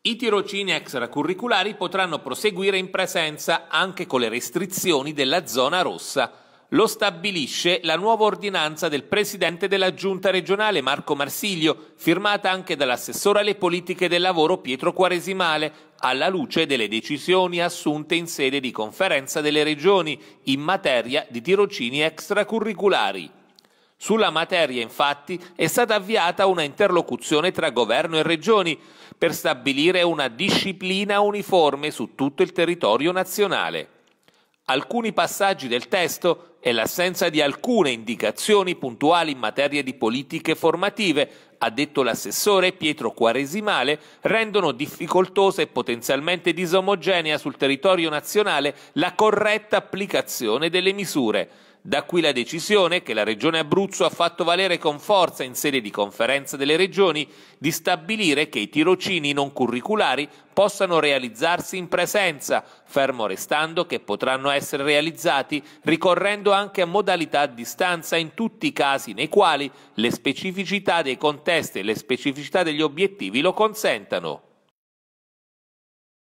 I tirocini extracurriculari potranno proseguire in presenza anche con le restrizioni della zona rossa. Lo stabilisce la nuova ordinanza del presidente della giunta regionale Marco Marsiglio, firmata anche dall'assessore alle politiche del lavoro Pietro Quaresimale, alla luce delle decisioni assunte in sede di conferenza delle regioni in materia di tirocini extracurriculari. Sulla materia, infatti, è stata avviata una interlocuzione tra governo e regioni per stabilire una disciplina uniforme su tutto il territorio nazionale. Alcuni passaggi del testo è l'assenza di alcune indicazioni puntuali in materia di politiche formative, ha detto l'assessore Pietro Quaresimale, rendono difficoltosa e potenzialmente disomogenea sul territorio nazionale la corretta applicazione delle misure. Da qui la decisione che la Regione Abruzzo ha fatto valere con forza in sede di conferenza delle regioni di stabilire che i tirocini non curriculari possano realizzarsi in presenza, fermo restando che potranno essere realizzati ricorrendo anche a modalità a distanza in tutti i casi nei quali le specificità dei contesti e le specificità degli obiettivi lo consentano.